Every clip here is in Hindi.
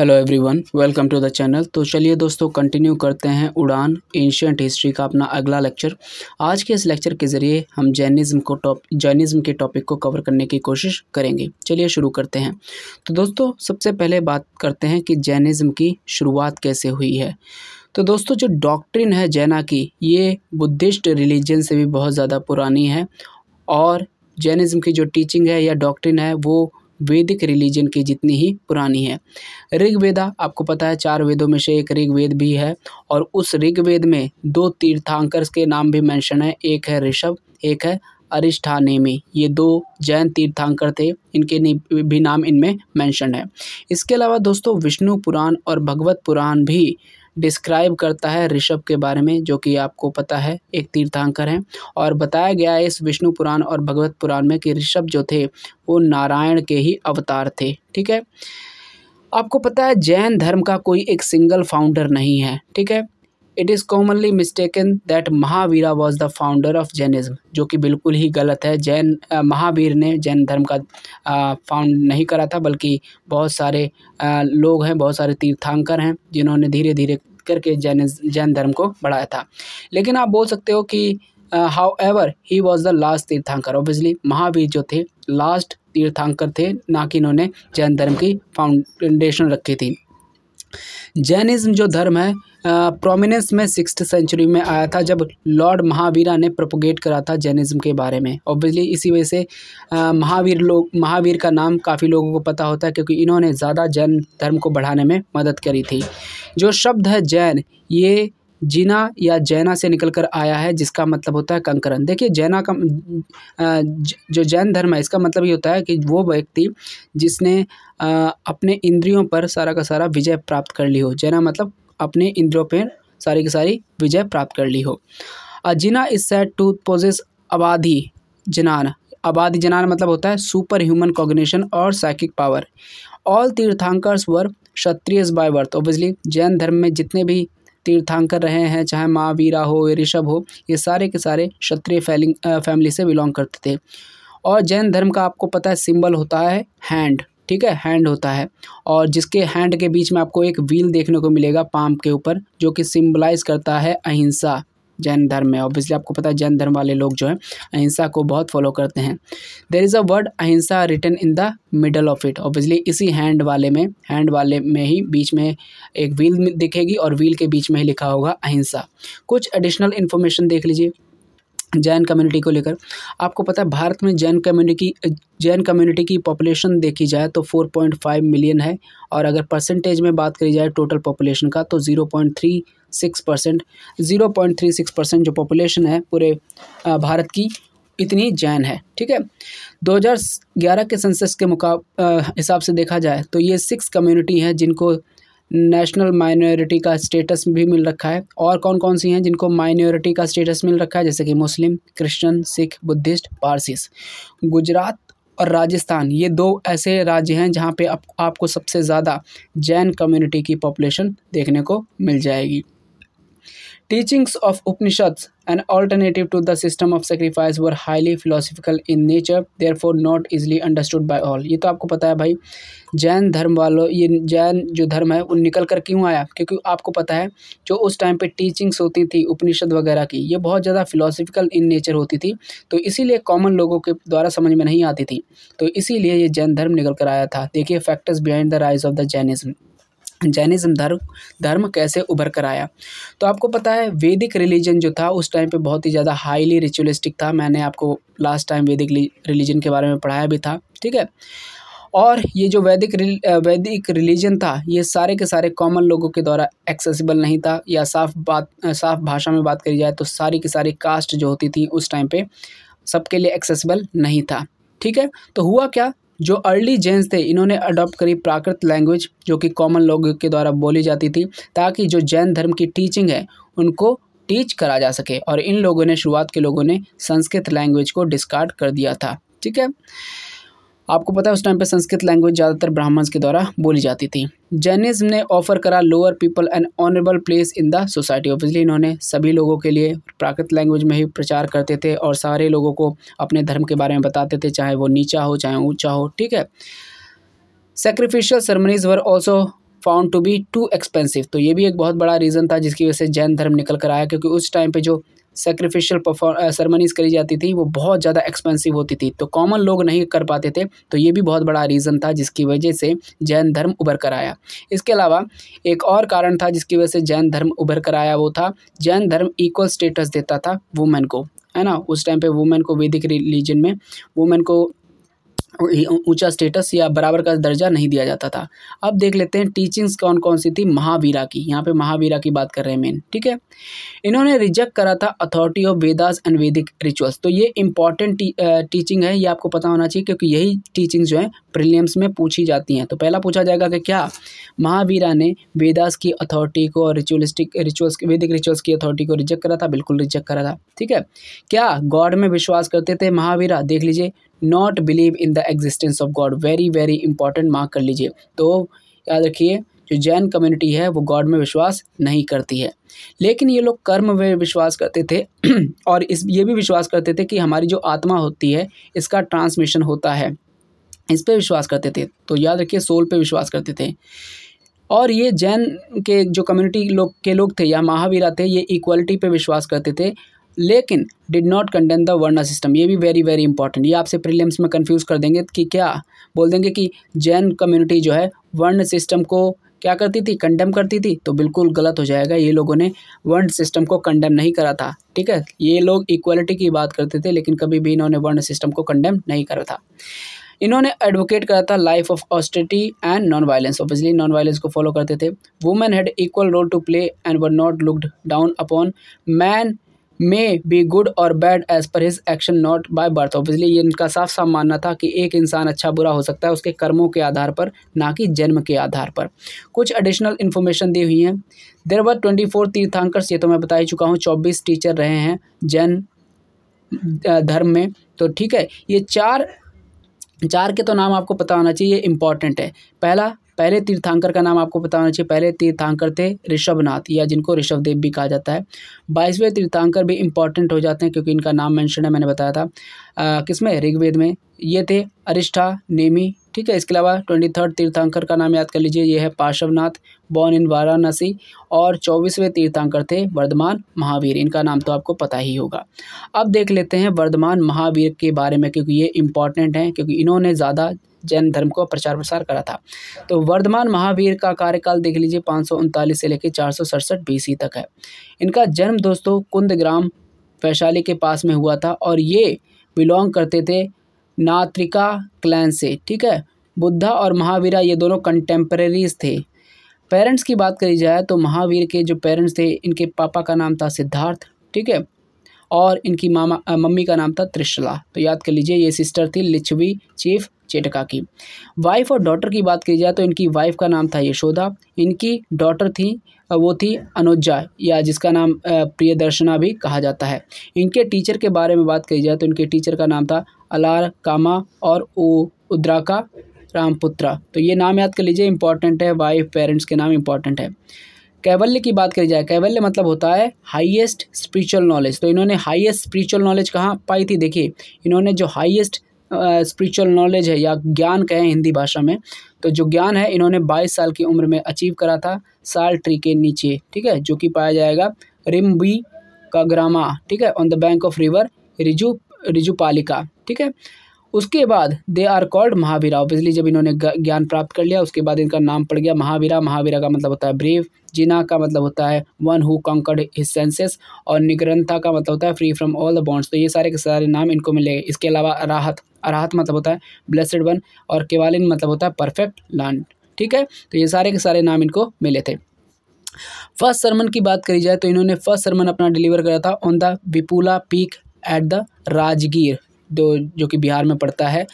hello everyone welcome to the channel तो चलिए दोस्तों कंटिन्यू करते हैं उड़ान एंशियंट हिस्ट्री का अपना अगला लेक्चर आज के इस लेक्चर के ज़रिए हम जैनिज़्म को टॉप जैनिज़्म के टॉपिक को कवर करने की कोशिश करेंगे चलिए शुरू करते हैं तो दोस्तों सबसे पहले बात करते हैं कि जैनिज़्म की शुरुआत कैसे हुई है तो दोस्तों जो डॉक्ट्रिन है जैना की ये बुद्धिस्ट रिलीजन से भी बहुत ज़्यादा पुरानी है और जैनिज़्म की जो टीचिंग है या डॉक्ट्रिन है वो वैदिक रिलीजन की जितनी ही पुरानी है ऋग्वेदा आपको पता है चार वेदों में से एक ऋग्वेद भी है और उस ऋग्वेद में दो तीर्थांकर के नाम भी मैंशन है एक है ऋषभ एक है अरिष्ठानेमी ये दो जैन तीर्थांकर थे इनके भी नाम इनमें मेंशन है इसके अलावा दोस्तों विष्णु पुराण और भगवत पुराण भी डिस्क्राइब करता है ऋषभ के बारे में जो कि आपको पता है एक तीर्थांकर हैं और बताया गया है इस विष्णु पुराण और भगवत पुराण में कि ऋषभ जो थे वो नारायण के ही अवतार थे ठीक है आपको पता है जैन धर्म का कोई एक सिंगल फाउंडर नहीं है ठीक है it is commonly mistaken that Mahavira was the founder of Jainism जो कि बिल्कुल ही गलत है जैन महावीर ने जैन धर्म का फाउंड नहीं करा था बल्कि बहुत सारे आ, लोग हैं बहुत सारे तीर्थांकर हैं जिन्होंने धीरे धीरे करके जैन जैन धर्म को बढ़ाया था लेकिन आप बोल सकते हो कि however he was the last tirthankar obviously Mahavir जो थे लास्ट तीर्थांकर थे ना कि इन्होंने जैन धर्म की फाउंडेशन रखी थी जैनिज़्म जो धर्म है प्रोमिनेंस में सिक्स सेंचुरी में आया था जब लॉर्ड महावीरा ने प्रोपोगेट करा था जैनिज़्म के बारे में ऑब्वियसली इसी वजह से महावीर लोग महावीर का नाम काफ़ी लोगों को पता होता है क्योंकि इन्होंने ज़्यादा जैन धर्म को बढ़ाने में मदद करी थी जो शब्द है जैन ये जीना या जैना से निकलकर आया है जिसका मतलब होता है कंकरण देखिए जैना का जो जैन धर्म है इसका मतलब ये होता है कि वो व्यक्ति जिसने अपने इंद्रियों पर सारा का सारा विजय प्राप्त कर ली हो जैना मतलब अपने इंद्रियों पर सारी की सारी विजय प्राप्त कर ली हो अजिना इज सेट टू पोजेस आबादी जनान आबादी जनान मतलब होता है सुपर ह्यूमन कॉग्निशन और psychic power all tirthankars were Kshatriya by birth obviously Jain धर्म में जितने भी तीर्थांकर रहे हैं चाहे महावीरा हो या ऋषभ हो ये सारे के सारे क्षत्रिय फैमिली से बिलोंग करते थे और जैन धर्म का आपको पता है सिंबल होता है हैंड ठीक है हैंड होता है और जिसके हैंड के बीच में आपको एक व्हील देखने को मिलेगा पाम के ऊपर जो कि सिम्बलाइज करता है अहिंसा जैन धर्म में ऑब्वियसली आपको पता है जैन धर्म वाले लोग जो हैं अहिंसा को बहुत फॉलो करते हैं there is a word ahimsa written in the middle of it obviously इसी हैंड वाले में हैंड वाले में ही बीच में एक व्हील दिखेगी और व्हील के बीच में ही लिखा होगा अहिंसा कुछ एडिशनल इन्फॉर्मेशन देख लीजिए जैन कम्युनिटी को लेकर आपको पता है भारत में जैन कम्युनिटी की जैन कम्युनिटी की पॉपुलेशन देखी जाए तो 4.5 मिलियन है और अगर परसेंटेज में बात करी जाए टोटल पॉपुलेशन का तो 0.36 परसेंट ज़ीरो परसेंट जो पॉपुलेशन है पूरे भारत की इतनी जैन है ठीक है 2011 के सेंसस के मुकाब हिसाब से देखा जाए तो ये सिक्स कम्युनिटी हैं जिनको नेशनल माइनॉरिटी का स्टेटस भी मिल रखा है और कौन कौन सी हैं जिनको माइनॉरिटी का स्टेटस मिल रखा है जैसे कि Muslim Christian Sikh Buddhist Parsis Gujarat और राजस्थान ये दो ऐसे राज्य हैं जहाँ पे आप, आपको सबसे ज़्यादा जैन कम्युनिटी की पॉपुलेशन देखने को मिल जाएगी teachings of of Upanishads, an to the system of sacrifice were highly philosophical in nature they're for not easily understood by all ये तो आपको पता है भाई जैन धर्म वालों ये जैन जो धर्म है वो निकल कर क्यों आया क्योंकि आपको पता है जो उस टाइम पर टीचिंग्स होती थी उपनिषद वगैरह की ये बहुत ज़्यादा फिलोसफिकल इन नेचर होती थी तो इसी लिए कॉमन लोगों के द्वारा समझ में नहीं आती थी तो इसीलिए ये जैन धर्म निकल कर आया था देखिए factors behind the rise of the Jainism Jainism धर्म धर्म कैसे उभर कर आया तो आपको पता है वैदिक रिलीजन जो था उस टाइम पे बहुत ही ज़्यादा हाईली रिचुअलिस्टिक था मैंने आपको लास्ट टाइम वैदिक रिलीजन के बारे में पढ़ाया भी था ठीक है और ये जो वैदिक वैदिक रिलीजन था ये सारे के सारे कॉमन लोगों के द्वारा एक्सेसिबल नहीं था या साफ बात साफ भाषा में बात करी जाए तो सारी की सारी कास्ट जो होती थी उस टाइम पर सबके लिए एक्सेसिबल नहीं था ठीक है तो हुआ क्या जो अर्ली जेंस थे इन्होंने अडॉप्ट करी प्राकृत लैंग्वेज जो कि कॉमन लोगों के द्वारा बोली जाती थी ताकि जो जैन धर्म की टीचिंग है उनको टीच करा जा सके और इन लोगों ने शुरुआत के लोगों ने संस्कृत लैंग्वेज को डिस्कार्ड कर दिया था ठीक है आपको पता है उस टाइम पे संस्कृत लैंग्वेज ज़्यादातर ब्राह्मण्स के द्वारा बोली जाती थी जैनिज्म ने ऑफर करा lower people and honourable place in the society obviously इन्होंने सभी लोगों के लिए प्राकृत लैंग्वेज में ही प्रचार करते थे और सारे लोगों को अपने धर्म के बारे में बताते थे चाहे वो नीचा हो चाहे ऊँचा हो ठीक है sacrificial ceremonies were also found to be too expensive तो ये भी एक बहुत बड़ा रीज़न था जिसकी वजह से जैन धर्म निकल कर आया क्योंकि उस टाइम पे जो सेक्रीफिशियल सेरेमनीज uh, करी जाती थी वो बहुत ज़्यादा एक्सपेंसिव होती थी तो कॉमन लोग नहीं कर पाते थे तो ये भी बहुत बड़ा रीज़न था जिसकी वजह से जैन धर्म उभर कर आया इसके अलावा एक और कारण था जिसकी वजह से जैन धर्म उभर कर आया वो था जैन धर्म इक्वल स्टेटस देता था वुमेन को है ना उस टाइम पे वुमेन को वैदिक रिलीजन में वुमेन को ऊंचा स्टेटस या बराबर का दर्जा नहीं दिया जाता था अब देख लेते हैं टीचिंग्स कौन कौन सी थी महावीरा की यहाँ पे महावीरा की बात कर रहे हैं मेन ठीक है इन्होंने रिजेक्ट करा था authority of Vedas and Vedic rituals तो ये इंपॉर्टेंट टी, टीचिंग है ये आपको पता होना चाहिए क्योंकि यही टीचिंग जो है प्रिलियम्स में पूछी जाती हैं तो पहला पूछा जाएगा कि क्या महावीरा ने वेदास की अथॉरिटी को और रिचुअलिस्टिक रिचुअल्स वैदिक रिचुअल्स की अथॉरिटी को रिजेक्ट करा था बिल्कुल रिजेक्ट करा था ठीक है क्या गॉड में विश्वास करते थे महावीरा देख लीजिए not believe in the existence of God very very important mark कर लीजिए तो याद रखिए जो जैन कम्युनिटी है वो गॉड में विश्वास नहीं करती है लेकिन ये लोग कर्म में विश्वास करते थे और इस ये भी विश्वास करते थे कि हमारी जो आत्मा होती है इसका ट्रांसमिशन होता है इस पर विश्वास करते थे तो याद रखिए सोल पे विश्वास करते थे और ये जैन के जो कम्युनिटी लोग के लोग थे या महावीरा थे ये इक्वलिटी पे विश्वास करते थे लेकिन did not condemn the varna system ये भी वेरी वेरी इंपॉर्टेंट ये आपसे प्रीलिम्स में कंफ्यूज कर देंगे कि क्या बोल देंगे कि जैन कम्युनिटी जो है वर्ण सिस्टम को क्या करती थी कंडेम करती थी तो बिल्कुल गलत हो जाएगा ये लोगों ने वर्ण सिस्टम को कंडेम नहीं करा था ठीक है ये लोग इक्वलिटी की बात करते थे लेकिन कभी भी इन्होंने वर्ण सिस्टम को कंडेम नहीं करा था इन्होंने एडवोकेट करा था life of austerity and non violence obviously non violence को फॉलो करते थे women had equal role to play and were not looked down upon man may be good और bad as per his action not by birth obviously ये इनका साफ साफ मानना था कि एक इंसान अच्छा बुरा हो सकता है उसके कर्मों के आधार पर ना कि जन्म के आधार पर कुछ एडिशनल इन्फॉर्मेशन दी हुई हैं देर वर ट्वेंटी फोर तीर्थांकर्स ये तो मैं बता ही चुका हूँ चौबीस टीचर रहे हैं जैन धर्म में तो ठीक है ये चार चार के तो नाम आपको पता होना चाहिए इम्पॉर्टेंट है पहला पहले तीर्थांकर का नाम आपको बताना चाहिए पहले तीर्थांकर थे ऋषभनाथ या जिनको ऋषभदेव भी कहा जाता है बाईसवें तीर्थांकर भी इंपॉर्टेंट हो जाते हैं क्योंकि इनका नाम मैंशन है मैंने बताया था किसमें ऋग्वेद में ये थे अरिष्ठा नेमी ठीक है इसके अलावा ट्वेंटी थर्ड तीर्थांकर का नाम याद कर लीजिए ये है पार्श्वनाथ बॉर्न इन वाराणसी और चौबीसवें तीर्थांकर थे वर्धमान महावीर इनका नाम तो आपको पता ही होगा अब देख लेते हैं वर्धमान महावीर के बारे में क्योंकि ये इंपॉर्टेंट हैं क्योंकि इन्होंने ज़्यादा जैन धर्म को प्रचार प्रसार करा था तो वर्धमान महावीर का कार्यकाल देख लीजिए पाँच से लेकर चार सौ बीसी तक है इनका जन्म दोस्तों कुंद ग्राम वैशाली के पास में हुआ था और ये बिलोंग करते थे नात्रिका क्लैन से ठीक है बुद्धा और महावीरा ये दोनों कंटेम्प्रेरीज थे पेरेंट्स की बात करी जाए तो महावीर के जो पेरेंट्स थे इनके पापा का नाम था सिद्धार्थ ठीक है और इनकी मामा मम्मी का नाम था त्रिशला तो याद कर लीजिए ये सिस्टर थी लिच्छवी चीफ चेटका की वाइफ और डॉटर की बात की जाए तो इनकी वाइफ का नाम था यशोदा इनकी डॉटर थी वो थी अनुजा या जिसका नाम प्रियदर्शना भी कहा जाता है इनके टीचर के बारे में बात की जाए तो इनके टीचर का नाम था अलार कामा और उद्राका रामपुत्रा तो ये नाम याद कर लीजिए इंपॉर्टेंट है वाइफ पेरेंट्स के नाम इंपॉर्टेंट है कैवल्य की बात करी जाए कैवल्य मतलब होता है हाईएस्ट स्पिरिचुअल नॉलेज तो इन्होंने हाईएस्ट स्पिरिचुअल नॉलेज कहाँ पाई थी देखिए इन्होंने जो हाईएस्ट स्पिरिचुअल नॉलेज है या ज्ञान कहें हिंदी भाषा में तो जो ज्ञान है इन्होंने 22 साल की उम्र में अचीव करा था साल ट्री के नीचे ठीक है जो कि पाया जाएगा रिम्बी का ग्रामा ठीक है on the bank of river रिजू रिजुपालिका ठीक है उसके बाद they are called Mahavira obviously जब इन्होंने ज्ञान प्राप्त कर लिया उसके बाद इनका नाम पड़ गया महावीरा महावीरा का मतलब होता है ब्रेव जिना का मतलब होता है one who conquered his senses और निग्रंथा का मतलब होता है free from all the bonds तो ये सारे के सारे नाम इनको मिले इसके अलावा राहत राहत मतलब होता है ब्लेसड वन और केवालिन मतलब होता है परफेक्ट लैंड ठीक है तो ये सारे के सारे नाम इनको मिले थे फर्स्ट सरमन की बात करी जाए तो इन्होंने फर्स्ट सरमन अपना डिलीवर करा था on the Vipula peak at the Rajgir दो जो कि बिहार में पड़ता है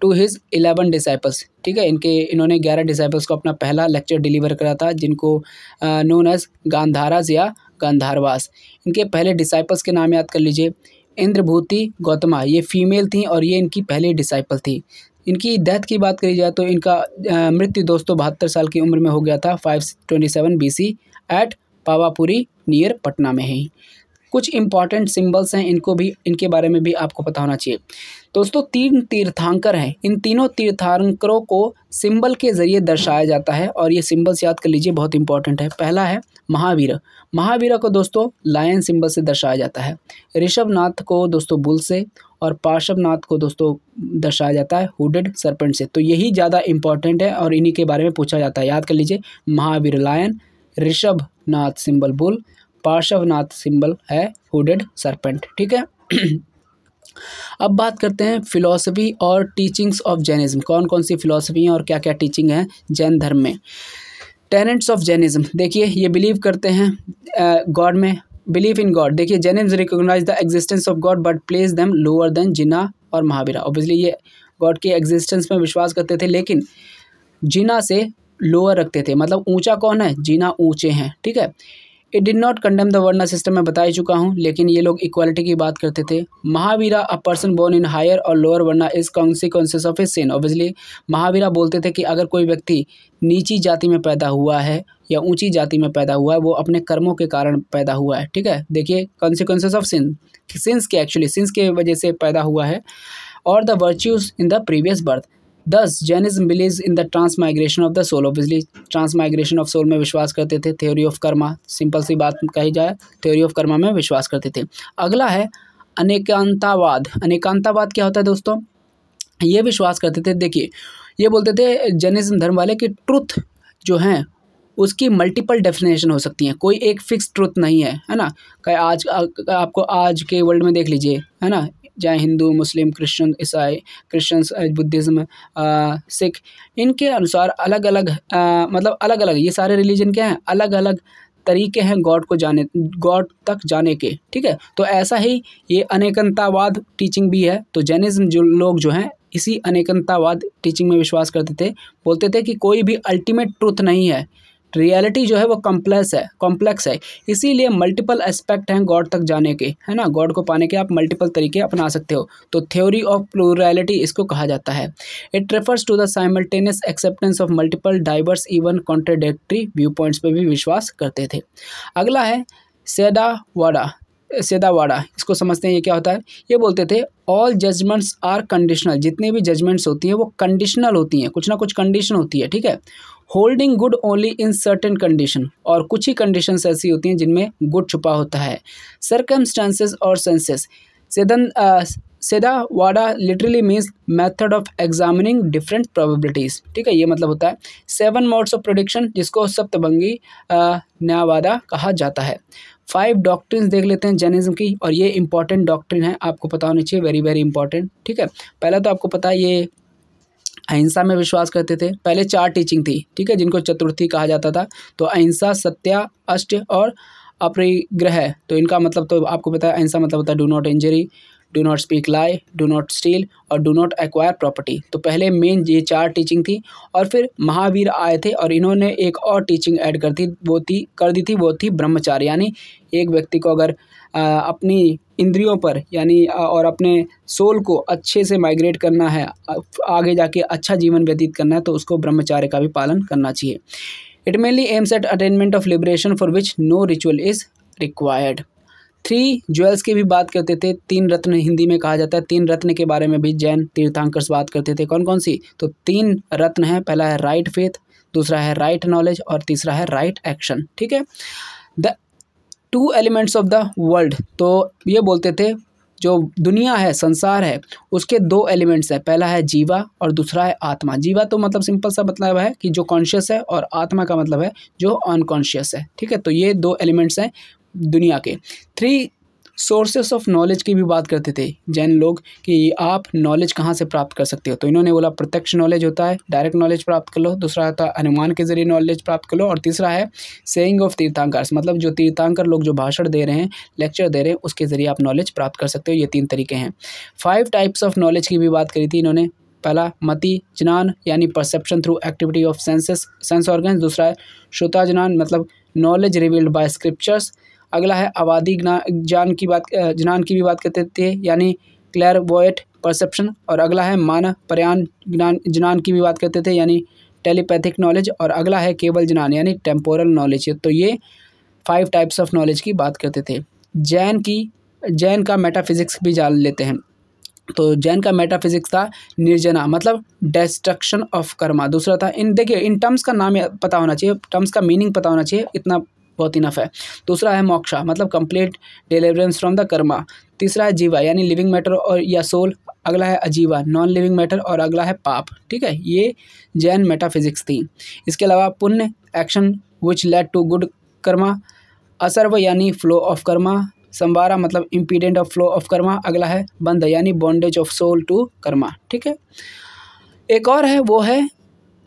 टू हिज़ इलेवन डिसाइपल्स ठीक है इनके इन्होंने ग्यारह डिसाइपल्स को अपना पहला लेक्चर डिलीवर करा था जिनको नोन एज गांधाराज या गांधारवास इनके पहले डिसाइपल्स के नाम याद कर लीजिए इंद्रभूति गौतमा ये फीमेल थी और ये इनकी पहली डिसाइपल थी इनकी डेथ की बात करी जाए तो इनका मृत्यु दोस्तों बहत्तर साल की उम्र में हो गया था five twenty seven B C at Pawapuri near Patna में ही कुछ इंपॉर्टेंट सिंबल्स हैं इनको भी इनके बारे में भी आपको पता होना चाहिए दोस्तों तीन तीर्थांकर हैं इन तीनों तीर्थांकरों को सिंबल के ज़रिए दर्शाया जाता है और ये सिंबल्स याद कर लीजिए बहुत इंपॉर्टेंट है पहला है महावीर महावीर को दोस्तों लायन सिंबल से दर्शाया जाता है ऋषभनाथ को दोस्तों बुल से और पार्श्वनाथ को दोस्तों दर्शाया जाता है हुडेड सरपंच से तो यही ज़्यादा इंपॉर्टेंट है और इन्हीं के बारे में पूछा जाता है याद कर लीजिए Mahavir lion Rishabhnath symbol bull Parshvanath symbol है हुडेड सरपेंट ठीक है अब बात करते हैं फिलॉसफी और टीचिंग्स ऑफ जैनिज्म कौन कौन सी फिलॉसफी हैं और क्या क्या टीचिंग है जैन धर्म में टेनेंट्स ऑफ जैनिज्म देखिए ये बिलीव करते हैं गॉड में बिलीव इन गॉड देखिए Jainism recognize the existence of god but place them lower than Jina और महावीरा ऑब्वियसली ये गॉड के एग्जिस्टेंस में विश्वास करते थे लेकिन जिना से लोअर रखते थे मतलब ऊंचा कौन है जीना ऊंचे हैं ठीक है it did not condemn the varna system मैं बता ही चुका हूँ लेकिन ये लोग इक्वालिटी की बात करते थे Mahavira a person born in higher और lower varna is consequences of a sin obviously Mahavira बोलते थे कि अगर कोई व्यक्ति नीची जाति में पैदा हुआ है या ऊंची जाति में पैदा हुआ है वो अपने कर्मों के कारण पैदा हुआ है ठीक है देखिए कॉन्सिक्वेंसिस ऑफ सिन सिंस के एक्चुअली सिंस के वजह से पैदा हुआ है और the virtues in the previous birth thus Jainism believe in the transmigration of the soul obviously transmigration of soul में विश्वास करते थे थ्योरी ऑफ कर्मा सिंपल सी बात कही जाए थ्योरी ऑफ कर्मा में विश्वास करते थे अगला है अनेकांतावाद अनेकांतावाद क्या होता है दोस्तों ये विश्वास करते थे देखिए ये बोलते थे जैनिज्म धर्म वाले कि ट्रुथ जो हैं उसकी मल्टीपल डेफिनेशन हो सकती हैं कोई एक फिक्स ट्रुथ नहीं है है ना कहीं आज आ, आपको आज के वर्ल्ड में देख लीजिए है ना चाहे हिंदू मुस्लिम क्रिश्चन ईसाई क्रिश्चन बुद्धिज़्म सिख इनके अनुसार अलग अलग आ, मतलब अलग अलग ये सारे रिलीजन क्या हैं अलग अलग तरीके हैं गॉड को जाने गॉड तक जाने के ठीक है तो ऐसा ही ये अनेकंतावाद टीचिंग भी है तो जैनिज़्म जो लोग जो हैं इसी अनेकंतावाद टीचिंग में विश्वास करते थे बोलते थे कि कोई भी अल्टीमेट ट्रूथ नहीं है रियलिटी जो है वो कॉम्प्लेक्स है कॉम्प्लेक्स है इसीलिए मल्टीपल एस्पेक्ट हैं गॉड तक जाने के है ना गॉड को पाने के आप मल्टीपल तरीके अपना सकते हो तो थ्योरी ऑफ प्लूरलिटी इसको कहा जाता है it refers to the simultaneous acceptance of multiple diverse even contradictory view points पर भी विश्वास करते थे अगला है सेदा वाडा सेदावाड़ा इसको समझते हैं ये क्या होता है ये बोलते थे ऑल जजमेंट्स आर कंडीशनल जितने भी जजमेंट्स होती हैं वो कंडीशनल होती हैं कुछ ना कुछ कंडीशन होती है ठीक है holding good only in certain condition और कुछ ही कंडीशंस ऐसी होती हैं जिनमें गुड छुपा होता है सरकमस्टांसेस और सेंसेस सेदन सेदा वाडा literally means method of examining different probabilities ठीक है ये मतलब होता है सेवन मोड्स ऑफ प्रोडिक्शन जिसको सप्तभंगी न्यावादा कहा जाता है फाइव डॉक्ट्रिन देख लेते हैं जैनिज्म की और ये इंपॉर्टेंट डॉक्ट्रिन है आपको पता होनी चाहिए वेरी वेरी इंपॉर्टेंट ठीक है पहला तो आपको पता है ये अहिंसा में विश्वास करते थे पहले चार टीचिंग थी ठीक है जिनको चतुर्थी कहा जाता था तो अहिंसा सत्या अष्ट और अपरिग्रह तो इनका मतलब तो आपको पता है अहिंसा मतलब होता है do not injury do not speak lie do not steal और डू नॉट एक्वायर प्रॉपर्टी तो पहले मेन ये चार टीचिंग थी और फिर महावीर आए थे और इन्होंने एक और टीचिंग ऐड कर दी वो थी कर दी थी वो थी ब्रह्मचार्य यानी एक व्यक्ति को अगर अपनी इंद्रियों पर यानी और अपने सोल को अच्छे से माइग्रेट करना है आगे जाके अच्छा जीवन व्यतीत करना है तो उसको ब्रह्मचार्य का भी पालन करना चाहिए it mainly aims at attainment of liberation for which no ritual is required three jewels की भी बात करते थे तीन रत्न हिंदी में कहा जाता है तीन रत्न के बारे में भी जैन तीर्थांकर्स बात करते थे कौन कौन सी तो तीन रत्न है पहला है राइट फेथ दूसरा है राइट नॉलेज और तीसरा है राइट एक्शन ठीक है the two elements of the world तो ये बोलते थे जो दुनिया है संसार है उसके दो एलिमेंट्स हैं पहला है जीवा और दूसरा है आत्मा जीवा तो मतलब सिंपल सा मतलब है कि जो कॉन्शियस है और आत्मा का मतलब है जो अनकॉन्शियस है ठीक है तो ये दो एलिमेंट्स हैं दुनिया के थ्री सोर्सेस ऑफ नॉलेज की भी बात करते थे जैन लोग कि आप नॉलेज कहाँ से प्राप्त कर सकते हो तो इन्होंने बोला प्रत्यक्ष नॉलेज होता है डायरेक्ट नॉलेज प्राप्त कर लो दूसरा होता है अनुमान के जरिए नॉलेज प्राप्त कर लो और तीसरा है सेइंग ऑफ तीर्थांकर्स मतलब जो तीर्थांकर लोग जो भाषण दे रहे हैं लेक्चर दे रहे हैं उसके ज़रिए आप नॉलेज प्राप्त कर सकते हो ये तीन तरीके हैं फाइव टाइप्स ऑफ नॉलेज की भी बात करी थी इन्होंने पहला मति जनान यानी perception through activity of senses sense organ दूसरा है श्रोता जनान मतलब नॉलेज रिवील्ड बाय स्क्रिप्चर्स अगला है आबादी ज्ञान की बात ज्ञान की भी बात करते हैं यानी क्लैर वोएट परसेप्शन और अगला है मानव पर्यान ज्ञान ज्ञान की भी बात करते थे यानी टेलीपैथिक नॉलेज और अगला है केवल ज्ञान यानी टेम्पोरल नॉलेज तो ये फाइव टाइप्स ऑफ नॉलेज की बात करते थे जैन की जैन का मेटाफिजिक्स भी जान लेते हैं तो जैन का मेटाफिजिक्स था निर्जना मतलब डिस्ट्रक्शन ऑफ कर्मा दूसरा था इन देखिए इन टर्म्स का नाम पता होना चाहिए टर्म्स का मीनिंग पता होना चाहिए इतना बहुत इनफ है दूसरा है मोक्षा मतलब complete deliverance from the karma तीसरा है जीवा यानी लिविंग मैटर और या सोल अगला है अजीवा नॉन लिविंग मैटर और अगला है पाप ठीक है ये जैन मेटाफिजिक्स थी इसके अलावा पुण्य action which led to good karma असर्व यानी फ्लो ऑफ कर्मा संवारा मतलब impedent of flow of karma अगला है बंध यानी bondage of soul to karma ठीक है एक और है वो है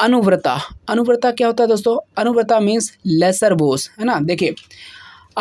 अनुव्रता अनुव्रता क्या होता है दोस्तों अनुव्रता मीन्स लेसर बोस है ना देखिए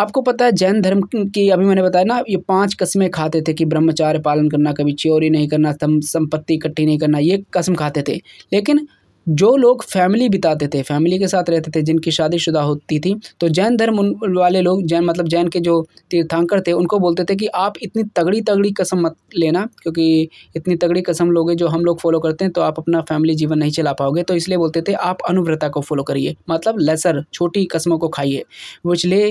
आपको पता है जैन धर्म की अभी मैंने बताया ना ये पांच कस्में खाते थे कि ब्रह्मचार्य पालन करना कभी चोरी नहीं करना संपत्ति इकट्ठी नहीं करना ये कसम खाते थे लेकिन जो लोग फैमिली बिताते थे फैमिली के साथ रहते थे जिनकी शादीशुदा होती थी तो जैन धर्म वाले लोग जैन मतलब जैन के जो तीर्थांकर थे उनको बोलते थे कि आप इतनी तगड़ी तगड़ी कसम मत लेना क्योंकि इतनी तगड़ी कसम लोगे जो हम लोग फॉलो करते हैं तो आप अपना फैमिली जीवन नहीं चला पाओगे तो इसलिए बोलते थे आप अनुव्रता को फॉलो करिए मतलब लेसर छोटी कस्मों को खाइए विच ले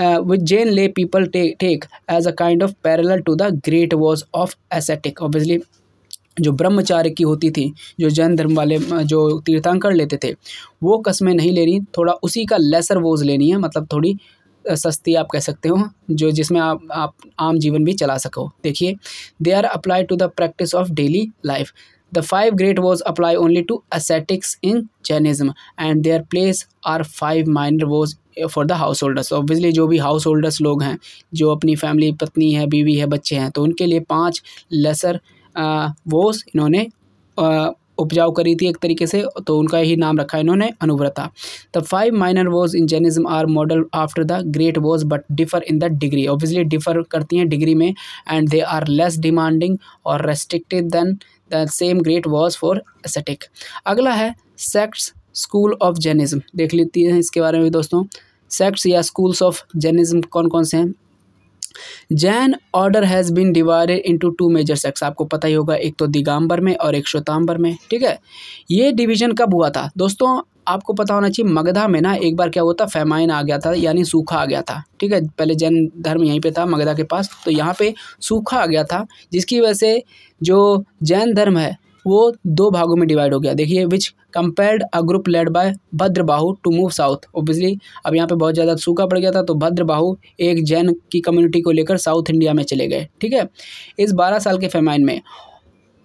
विच uh, Jain lay people take as a kind of parallel to the great vows of ascetic obviously जो ब्रह्मचार्य की होती थी जो जैन धर्म वाले जो तीर्थांकर लेते थे वो कस्में नहीं लेनी थोड़ा उसी का लेसर वोज लेनी है मतलब थोड़ी सस्ती आप कह सकते हो जो जिसमें आप आप आम जीवन भी चला सको देखिए they are apply to the practice of daily life the five great vows apply only to ascetics in Jainism and their place are five minor vows for the householders obviously जो भी हाउस होल्डर्स लोग हैं जो अपनी फैमिली पत्नी है बीवी है बच्चे हैं तो उनके लिए पाँच लेसर वोस इन्होंने उपजाऊ करी थी एक तरीके से तो उनका ही नाम रखा इन्होंने अनुव्रता the five minor vows in Jainism are model after the great vows but differ in the degree obviously differ करती हैं डिग्री में and they are less demanding और restricted than the same great vows for ascetic अगला है सेक्ट्स स्कूल ऑफ जर्निज़्म देख लेती हैं इसके बारे में भी दोस्तों सेक्ट्स या स्कूल्स ऑफ जर्निज्म कौन कौन से हैं Jain order has been divided into two major sects आपको पता ही होगा एक तो दिगंबर में और एक श्वेतांबर में ठीक है ये डिवीजन कब हुआ था दोस्तों आपको पता होना चाहिए मगधा में ना एक बार क्या हुआ था फेमाइन आ गया था यानी सूखा आ गया था ठीक है पहले जैन धर्म यहीं पे था मगधा के पास तो यहाँ पे सूखा आ गया था जिसकी वजह से जो जैन धर्म है वो दो भागों में डिवाइड हो गया देखिए which compared a group led by Bhadrabahu to move south obviously अब यहाँ पे बहुत ज़्यादा सूखा पड़ गया था तो भद्रबाहु एक जैन की कम्युनिटी को लेकर साउथ इंडिया में चले गए ठीक है इस बारह साल के फेमाइन में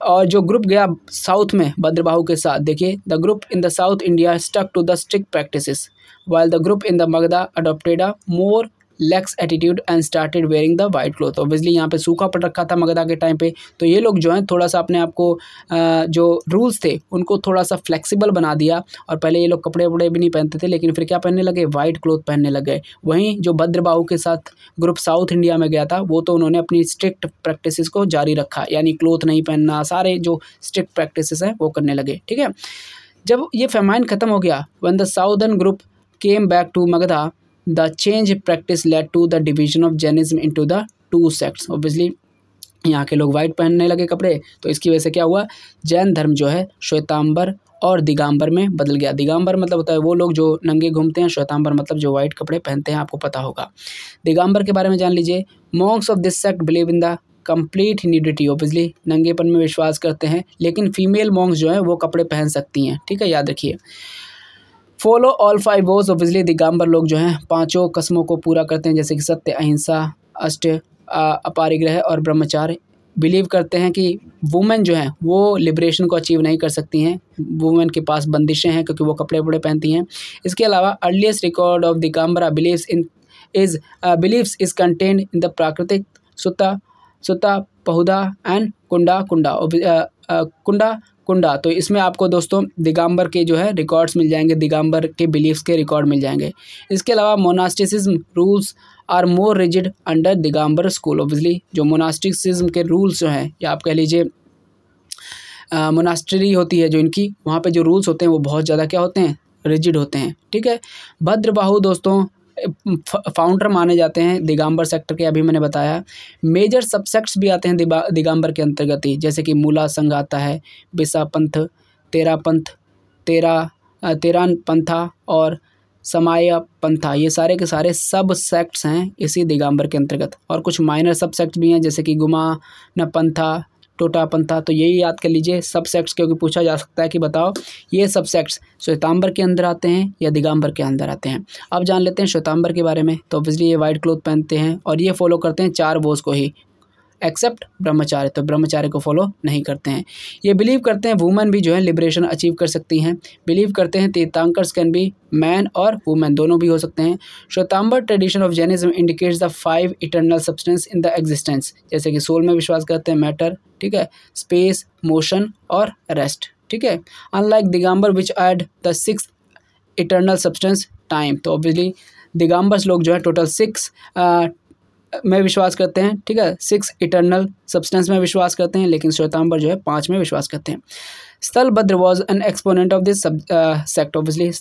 और जो ग्रुप गया साउथ में भद्रबाहु के साथ देखिए the group in the south India stuck to the strict practice while the group in the Magadha adopted more lax attitude and started wearing the white cloth obviously यहाँ पे सूखा पड़ रखा था मगधा के टाइम पे तो ये लोग जो हैं थोड़ा सा अपने आप को जो रूल्स थे उनको थोड़ा सा फ्लेक्सिबल बना दिया और पहले ये लोग कपड़े वपड़े भी नहीं पहनते थे लेकिन फिर क्या पहनने लगे वाइट क्लोथ पहनने लगे वहीं जो भद्रबाहू के साथ ग्रुप साउथ इंडिया में गया था वो तो उन्होंने अपनी स्ट्रिक्ट प्रैक्टिस को जारी रखा यानी क्लोथ नहीं पहनना सारे जो स्ट्रिक्ट प्रैक्टिस हैं वो करने लगे ठीक है जब ये फेमाइन ख़त्म हो गया when the southern group came back to Magadha change practice led to the division of Jainism into the two sects obviously यहाँ के लोग वाइट पहनने लगे कपड़े तो इसकी वजह से क्या हुआ जैन धर्म जो है श्वेतांबर और दिगंबर में बदल गया दिगंबर मतलब होता है वो लोग जो नंगे घूमते हैं श्वेतांबर मतलब जो वाइट कपड़े पहनते हैं आपको पता होगा दिगंबर के बारे में जान लीजिए monks of this sect believe in the complete nudity obviously नंगेपन में विश्वास करते हैं लेकिन फीमेल मॉन्क्स जो हैं वो कपड़े पहन सकती हैं ठीक है याद रखिए follow all five vows obviously Digambar लोग जो हैं पांचों कस्मों को पूरा करते हैं जैसे कि सत्य अहिंसा अष्ट अपारिग्रह और ब्रह्मचार्य बिलीव करते हैं कि वुमेन जो हैं वो लिब्रेशन को अचीव नहीं कर सकती हैं वुमेन के पास बंदिशें हैं क्योंकि वो कपड़े वपड़े पहनती हैं इसके अलावा earliest record of Digambara believes in is believes is contained in the प्राकृतिक सुता सुता पहुदा एंड कुंडा कुंडा कुंडा कुंडा तो इसमें आपको दोस्तों दिगंबर के जो है रिकॉर्ड्स मिल जाएंगे दिगंबर के बिलीव्स के रिकॉर्ड मिल जाएंगे इसके अलावा monasticism rules are more rigid under Digambar school obviously जो मोनास्टिसिज्म के रूल्स जो हैं या आप कह लीजिए मोनास्ट्री होती है जो इनकी वहाँ पर जो रूल्स होते हैं वो बहुत ज़्यादा क्या होते हैं रिजिड होते हैं ठीक है भद्रबाहु दोस्तों फाउंडर माने जाते हैं दिगंबर सेक्टर के अभी मैंने बताया मेजर सबसेक्ट्स भी आते हैं दिगंबर के अंतर्गत ही जैसे कि मूला संघ आता है बिसा पंथ तेरा पंथ तेरा तेरान पंथा और समाया पंथा ये सारे के सारे सब सेक्ट्स हैं इसी दिगंबर के अंतर्गत और कुछ माइनर सब सेक्ट भी हैं जैसे कि गुमा न पंथा टोटापन था तो यही याद कर लीजिए सब सेक्ट्स क्योंकि पूछा जा सकता है कि बताओ ये सब सेक्ट्स श्वेतांबर के अंदर आते हैं या दिगंबर के अंदर आते हैं अब जान लेते हैं श्वेतांबर के बारे में तो ऑब्वियसली ये वाइट क्लोथ पहनते हैं और ये फॉलो करते हैं चार वोज को ही एक्सेप्ट ब्रह्मचार्य तो ब्रह्मचार्य को फॉलो नहीं करते हैं ये बिलीव करते हैं वुमेन भी जो है लिबरेशन अचीव कर सकती हैं बिलीव करते हैं तीर्थांकर्स कैन बी मैन और वुमेन दोनों भी हो सकते हैं Shvetambar tradition of Jainism indicates the five eternal substance in the existence जैसे कि सोल में विश्वास करते हैं मैटर ठीक है स्पेस मोशन और रेस्ट ठीक है unlike Digambar which add the six eternal substance time तो ऑब्वियसली दिगाम्बर्स लोग जो है टोटल सिक्स में विश्वास करते हैं ठीक है सिक्स इटर्नल सब्सटेंस में विश्वास करते हैं लेकिन श्वेतांबर जो है पाँच में विश्वास करते हैं Sthulabhadra was an exponent of this sub sect obviously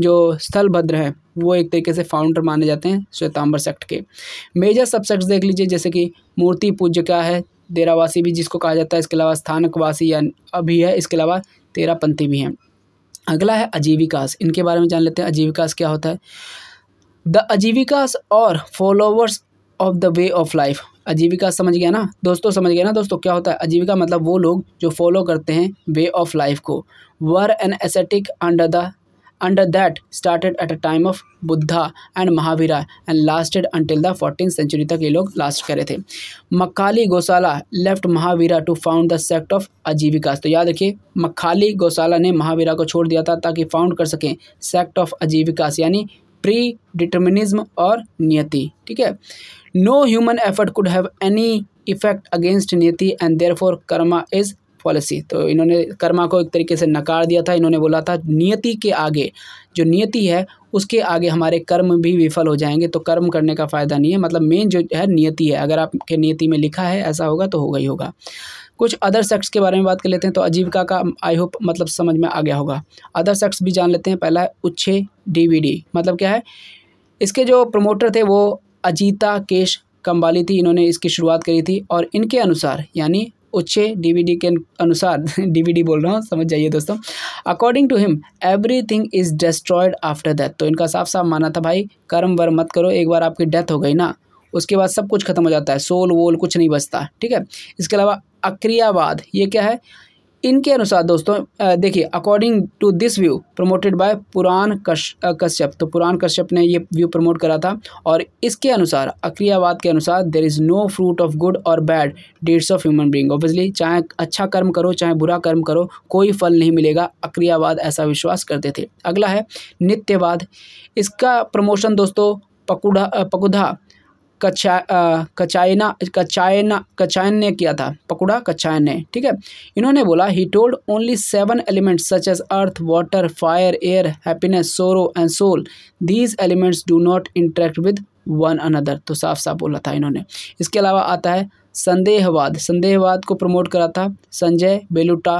जो स्थलभद्र है वो एक तरीके से फाउंडर माने जाते हैं श्वेतांबर सेक्ट के मेजर सबसेक्ट्स देख लीजिए जैसे कि मूर्ति पूज्य क्या है देरावासी भी जिसको कहा जाता है इसके अलावा स्थानकवासी या अभी है इसके अलावा तेरापंथी भी हैं अगला है अजीविकास इनके बारे में जान लेते हैं अजीविकास क्या होता है द अजीविकास और followers of the way of life Ajivika समझ गया ना दोस्तों समझ गया ना दोस्तों क्या होता है आजीविका मतलब वो लोग जो फॉलो करते हैं वे ऑफ लाइफ को were an ascetic under the under that started at a time of Buddha and Mahavira and lasted until the fourteen century तक ये लोग लास्ट करे थे Makkhali Gosala left Mahavira to found the sect of Ajivika तो याद रखिए मक्खाली गौशाला ने महावीरा को छोड़ दिया था ताकि फाउंड कर सकें सेक्ट ऑफ आजीविकास यानी प्री डिटर्मिनिज्म और नियति ठीक है no human effort could have any effect against नियति and therefore karma is policy तो इन्होंने कर्मा को एक तरीके से नकार दिया था इन्होंने बोला था नियति के आगे जो नियति है उसके आगे हमारे कर्म भी विफल हो जाएंगे तो कर्म करने का फ़ायदा नहीं है मतलब मेन जो है नियति है अगर आपके नियति में लिखा है ऐसा होगा तो होगा ही होगा कुछ अदर सेक्ट्स के बारे में बात कर लेते हैं तो आजीविका का आई होप मतलब समझ में आ गया होगा अदर सेक्ट्स भी जान लेते हैं पहला है उच्छे डीवीडी मतलब क्या है इसके जो प्रमोटर थे वो अजीता केश कम्बाली थी इन्होंने इसकी शुरुआत करी थी और इनके अनुसार यानी उच्छे डीवीडी के अनुसार डीवीडी बोल रहा हूँ समझ जाइए दोस्तों according to him everything is destroyed after death तो इनका साफ साफ माना था भाई कर्म वर्म मत करो एक बार आपकी डेथ हो गई ना उसके बाद सब कुछ खत्म हो जाता है सोल वोल कुछ नहीं बचता ठीक है इसके अलावा अक्रियावाद ये क्या है इनके अनुसार दोस्तों देखिए according to this view promoted by Purana Kash Kashyap तो पुराण कश्यप ने ये व्यू प्रमोट करा था और इसके अनुसार अक्रियावाद के अनुसार there is no fruit of good और bad deeds of human being obviously चाहे अच्छा कर्म करो चाहे बुरा कर्म करो कोई फल नहीं मिलेगा अक्रियावाद ऐसा विश्वास करते थे अगला है नित्यवाद इसका प्रमोशन दोस्तों पकुढ़ा पकुधा कचा कचाइना कचाइना कचायन ने किया था पकुड़ा कचायन ने ठीक है इन्होंने बोला ही told only seven elements such as earth water fire air happiness sorrow and soul these elements do not interact with one another तो साफ साफ बोला था इन्होंने इसके अलावा आता है संदेहवाद संदेहवाद को प्रमोट करा था संजय बेलुटा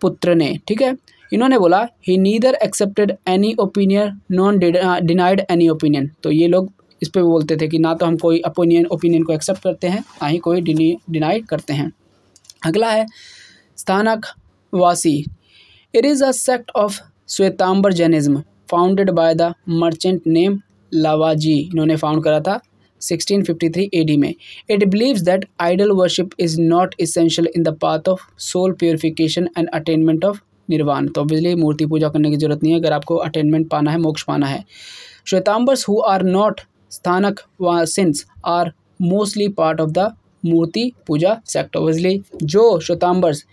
पुत्र ने ठीक है इन्होंने बोला ही neither accepted any opinion nor denied any opinion तो ये लोग इस पर बोलते थे कि ना तो हम कोई ओपिनियन ओपिनियन को एक्सेप्ट करते हैं ना ही कोई डिनाई करते हैं अगला है Sthanakvasi it is a sect of Shvetambar Jainism founded by the merchant name Lavaji इन्होंने फाउंड करा था 1653 एडी में it believes that idol worship is not essential in the path of soul purification and attainment of nirvana तो ऑब्वियसली मूर्ति पूजा करने की जरूरत नहीं है अगर आपको अटेनमेंट पाना है मोक्ष पाना है Shvetambars who are not Sthanak sins are mostly part of the murti puja sector इसलिए जो श्वेताम्बर्स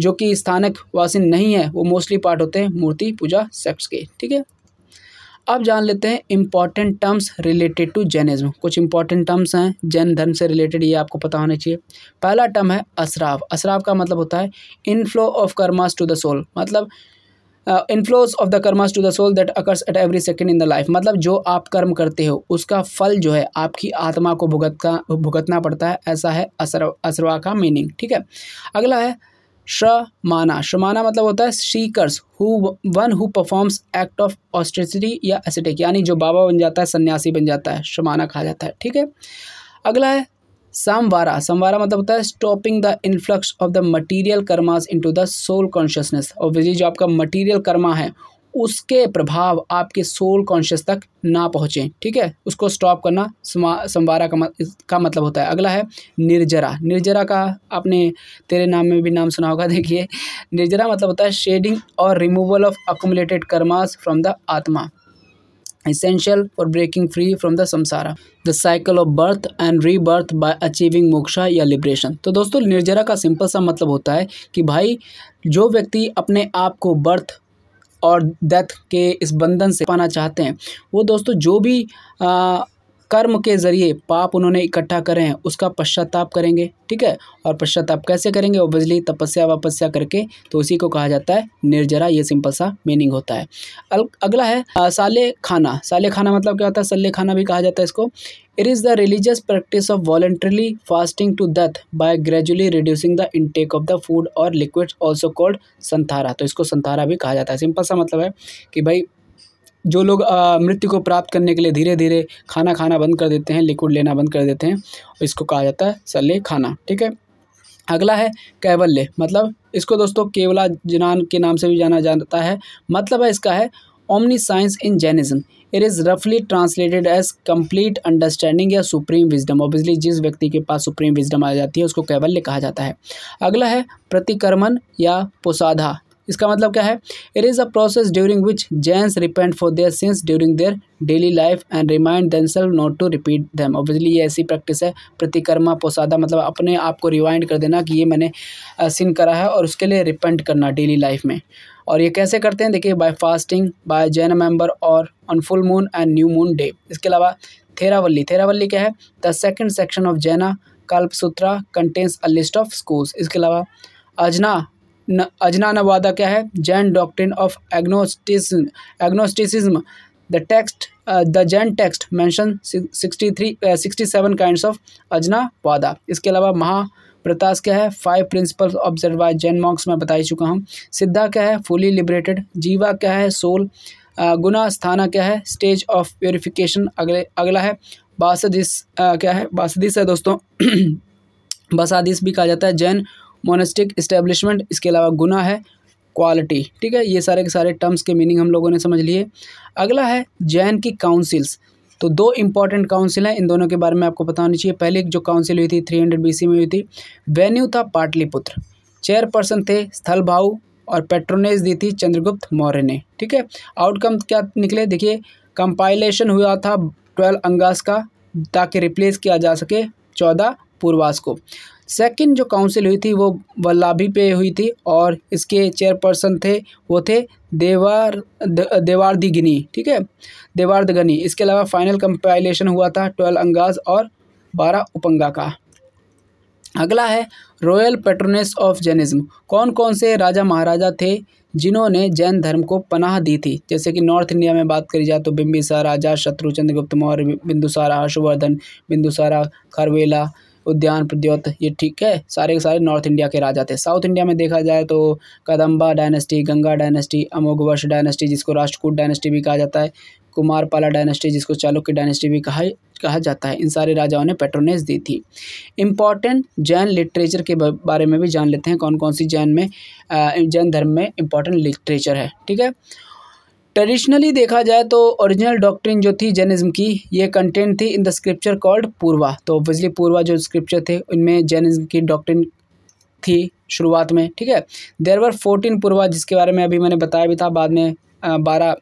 जो कि स्थानक वासिन नहीं है वो मोस्टली पार्ट होते हैं मूर्ति पूजा सेक्ट्स के ठीक है अब जान लेते हैं important terms related to Jainism कुछ इंपॉर्टेंट टर्म्स हैं जैन धर्म से रिलेटेड ये आपको पता होना चाहिए पहला टर्म है असराव असराव का मतलब होता है inflow of karmas to the soul मतलब inflows of the karmas to the soul that occurs at every second in the life मतलब जो आप कर्म करते हो उसका फल जो है आपकी आत्मा को भुगतना भुगतना पड़ता है ऐसा है असर असरवा का मीनिंग ठीक है अगला है श्रमाना श्रमाना मतलब होता है seekers who one who performs act of austerity या एसिटिक यानी जो बाबा बन जाता है सन्यासी बन जाता है श्रमाना कहा जाता है ठीक है अगला है सामवारा सामवारा मतलब होता है stopping the influx of the material karmas into the soul consciousness विजय जो आपका मटीरियल कर्मा है उसके प्रभाव आपके सोल कॉन्शियस तक ना पहुँचें ठीक है उसको स्टॉप करना संवारा का, का मतलब होता है अगला है निर्जरा निर्जरा का आपने तेरे नाम में भी नाम सुना होगा देखिए निर्जरा मतलब होता है शेडिंग और removal of accumulated karmas from the आत्मा essential for breaking free from the samsara the cycle of birth and rebirth by achieving moksha या liberation तो दोस्तों निर्जरा का सिंपल सा मतलब होता है कि भाई जो व्यक्ति अपने आप को बर्थ और डेथ के इस बंधन से पाना चाहते हैं वो दोस्तों जो भी आ, कर्म के ज़रिए पाप उन्होंने इकट्ठा करे हैं उसका पश्चाताप करेंगे ठीक है और पश्चाताप कैसे करेंगे ओबियसली तपस्या वपस्या करके तो उसी को कहा जाता है निर्जरा ये सिंपल सा मीनिंग होता है अगला है साले खाना साले खाना मतलब क्या होता है सल्ले खाना भी कहा जाता है इसको it is the religious practice of voluntarily fasting to death by gradually reducing the intake of the food और लिक्विड ऑल्सो कॉल्ड संथारा तो इसको संथारा भी कहा जाता है सिंपल सा मतलब है कि भाई जो लोग मृत्यु को प्राप्त करने के लिए धीरे धीरे खाना खाना बंद कर देते हैं लिक्विड लेना बंद कर देते हैं इसको कहा जाता है सले खाना ठीक है अगला है कैवल्य मतलब इसको दोस्तों केवला जनान के नाम से भी जाना जाता है मतलब है इसका है omniscience in Jainism it is रफली ट्रांसलेटेड एज कंप्लीट अंडरस्टैंडिंग या सुप्रीम विजडम ऑब्वियसली जिस व्यक्ति के पास सुप्रीम विजडम आ जाती है उसको कैवल्य कहा जाता है अगला है प्रतिकर्मन या पोसाधा इसका मतलब क्या है it is a process during which gents repent for their sins during their daily life and remind themselves not to repeat them obviously ये ऐसी प्रैक्टिस है प्रतिकर्मा पोसादा मतलब अपने आप को रिवाइंड कर देना कि ये मैंने सिन करा है और उसके लिए रिपेंट करना डेली लाइफ में और ये कैसे करते हैं देखिए by fasting by Jain member और on full moon and new moon day इसके अलावा थेरावल्ली थेरावल्ली क्या है the second section of Jaina Kalpasutra contains a list of schools इसके अलावा अजना न, अजना नवादा क्या है Jain doctrine of agnostism agnosticism the text the Jain text mention sixty three sixty seven kind of Ajnanavada इसके अलावा महा क्या है five principles observe by Jain monks मैं बता ही चुका हूँ सिद्धा क्या है फुली लिबरेटेड जीवा क्या है सोल गुना स्थाना क्या है स्टेज ऑफ प्योरिफिकेशन अगले अगला है बासदिस क्या है बासदिस है दोस्तों बसादिस भी कहा जाता है जैन मोनेस्टिक इस्टेब्लिशमेंट इसके अलावा गुना है क्वालिटी ठीक है ये सारे के सारे टर्म्स के मीनिंग हम लोगों ने समझ लिए अगला है जैन की काउंसिल्स तो दो इंपॉर्टेंट काउंसिल हैं इन दोनों के बारे में आपको पता होनी चाहिए पहले जो काउंसिल हुई थी थ्री हंड्रेड बी में हुई थी वेन्यू था पाटलिपुत्र चेयरपर्सन थे स्थल और पेट्रोनेज दी थी चंद्रगुप्त मौर्य ने ठीक है आउटकम क्या निकले देखिए कंपाइलेशन हुआ था ट्वेल्व अंगास का ताकि रिप्लेस किया जा सके चौदह पूर्वास को सेकंड जो काउंसिल हुई थी वो वल्लाभी पे हुई थी और इसके चेयरपर्सन थे वो थे देवार देवार्दिगनी ठीक है देवार्दगनी इसके अलावा फाइनल कंपाइलेशन हुआ था ट्वेल्व अंगाज और बारह उपंगा का अगला है रॉयल पेट्रोनेस ऑफ जैनिज्म कौन कौन से राजा महाराजा थे जिन्होंने जैन धर्म को पनाह दी थी जैसे कि नॉर्थ इंडिया में बात करी जाए तो बिम्बिसारा राजा गुप्त मौर्य बिंदुसारा हर्षवर्धन बिंदुसारा खरवेला उद्यान प्रद्योत ये ठीक है सारे के सारे नॉर्थ इंडिया के राजा थे साउथ इंडिया में देखा जाए तो कदम्बा डायनेस्टी गंगा डायनेस्टी अमोघवश डायनेस्टी जिसको राष्ट्रकूट डायनेस्टी भी कहा जाता है कुमारपाला डायनेस्टी जिसको चालुक्य डायनेस्टी भी कहा कहा जाता है इन सारे राजाओं ने पेट्रोनेज दी थी इम्पॉर्टेंट जैन लिटरेचर के बारे में भी जान लेते हैं कौन कौन सी जैन में जैन धर्म में इम्पॉर्टेंट लिटरेचर है ठीक है ट्रेडिशनली देखा जाए तो ओरिजिनल डॉक्ट्रिन जो थी जैनिज्म की ये कंटेंट थी in the scripture called Purva तो ऑब्वियसली पूर्वा जो स्क्रिप्चर थे उनमें जैनिज्म की डॉक्ट्रिन थी शुरुआत में ठीक है देर वर फोर्टीन पूर्वा जिसके बारे में अभी मैंने बताया भी था बाद में बारह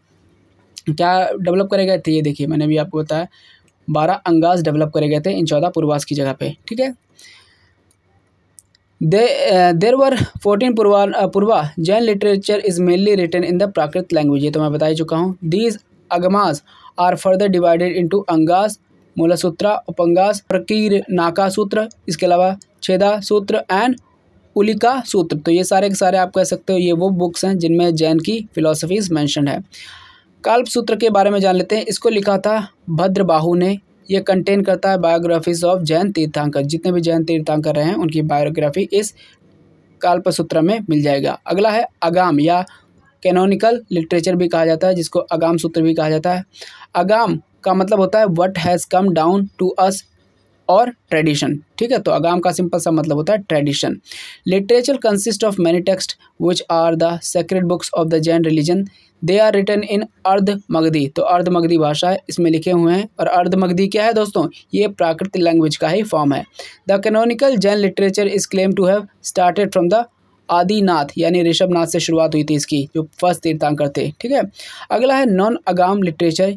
क्या डेवलप करे गए थे ये देखिए मैंने भी आपको बताया बारह अंगाज डेवलप करे गए थे इन चौदह पूर्वास की जगह पे ठीक है there were fourteen Purva Purva Jain literature is mainly written in the Prakrit language ये तो मैं बता ही चुका हूँ these Agamas are further divided into Angas Mulasutra Upangas Prakirnaka sutra इसके अलावा छेदा सूत्र एंड उलिका सूत्र तो ये सारे के सारे आप कह सकते हो ये वो बुक्स हैं जिनमें जैन की फिलोसफीज मैंशन है काल्प सूत्र के बारे में जान लेते हैं इसको लिखा था भद्रबाहू ने ये कंटेन करता है बायोग्राफीज ऑफ जैन तीर्थांकर जितने भी जैन तीर्थांकर रहे हैं उनकी बायोग्राफी इस काल्पसूत्र में मिल जाएगा अगला है अगाम या कैनोनिकल लिटरेचर भी कहा जाता है जिसको अगाम सूत्र भी कहा जाता है अगाम का मतलब होता है what has come down to us और ट्रेडिशन ठीक है तो अगाम का सिंपल सा मतलब होता है tradition literature consist of many text which are the sacred books of the Jain religion they are written in Ardha Magadhi तो अर्ध मगधी भाषा इसमें लिखे हुए हैं और अर्ध मगधी क्या है दोस्तों ये प्राकृतिक लैंग्वेज का ही फॉर्म है the canonical Jain literature is claim to have started from the Adinath यानी ऋषभनाथ से शुरुआत हुई थी इसकी जो फर्स्ट तीर्थांकर थे ठीक है अगला है नॉन अगाम लिटरेचर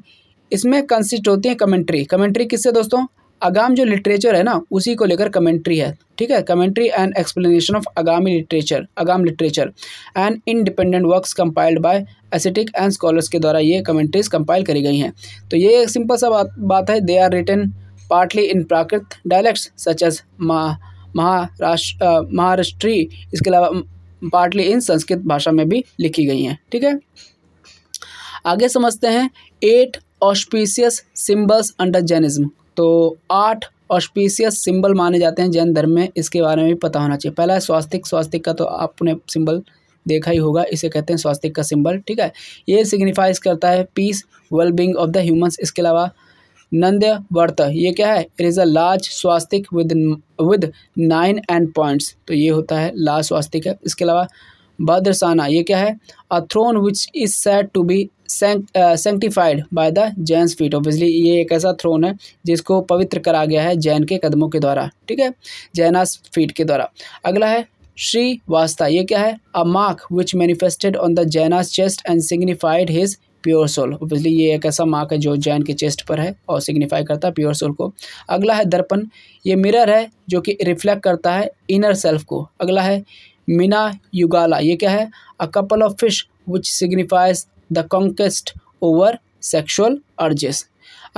इसमें कंसिस्ट होती है कमेंट्री कमेंट्री किससे दोस्तों अगाम जो लिटरेचर है ना उसी को लेकर कमेंट्री है ठीक है commentary and explanation of Agamic literature Agam literature and independent works compiled by ascetic and scholars के द्वारा ये कमेंट्रीज कंपाइल करी गई हैं तो ये एक सिंपल सा बात बात है they are written partly in Prakrit dialects such as Maha Maharashtra, Maharashtri इसके अलावा पार्टली इन संस्कृत भाषा में भी लिखी गई हैं ठीक है आगे समझते हैं eight auspicious symbols under Jainism तो आठ ऑस्पीसियस सिंबल माने जाते हैं जैन धर्म में इसके बारे में भी पता होना चाहिए पहला है स्वास्तिक स्वास्तिक का तो आपने सिंबल देखा ही होगा इसे कहते हैं स्वास्तिक का सिंबल ठीक है ये सिग्निफाइज करता है peace well being of the humans इसके अलावा नंद वर्त ये क्या है it is a large swastika with with nine end points तो ये होता है लार्ज स्वास्तिक है इसके अलावा भद्रसाना ये क्या है a throne which is set to be sanctified by the Jains feet obviously ये एक ऐसा थ्रोन है जिसको पवित्र करा गया है जैन के कदमों के द्वारा ठीक है जैनास फीट के द्वारा अगला है वास्ता ये क्या है a mark which manifested on the Jainas chest and signified his pure soul obviously ये एक ऐसा मार्क है जो जैन के चेस्ट पर है और सिग्निफाई करता है प्योर सोल को अगला है दर्पण ये मिरर है जो कि रिफ्लेक्ट करता है इनर सेल्फ को अगला है मीना युगाला ये क्या है a couple of fish which signifies the conquest over sexual urges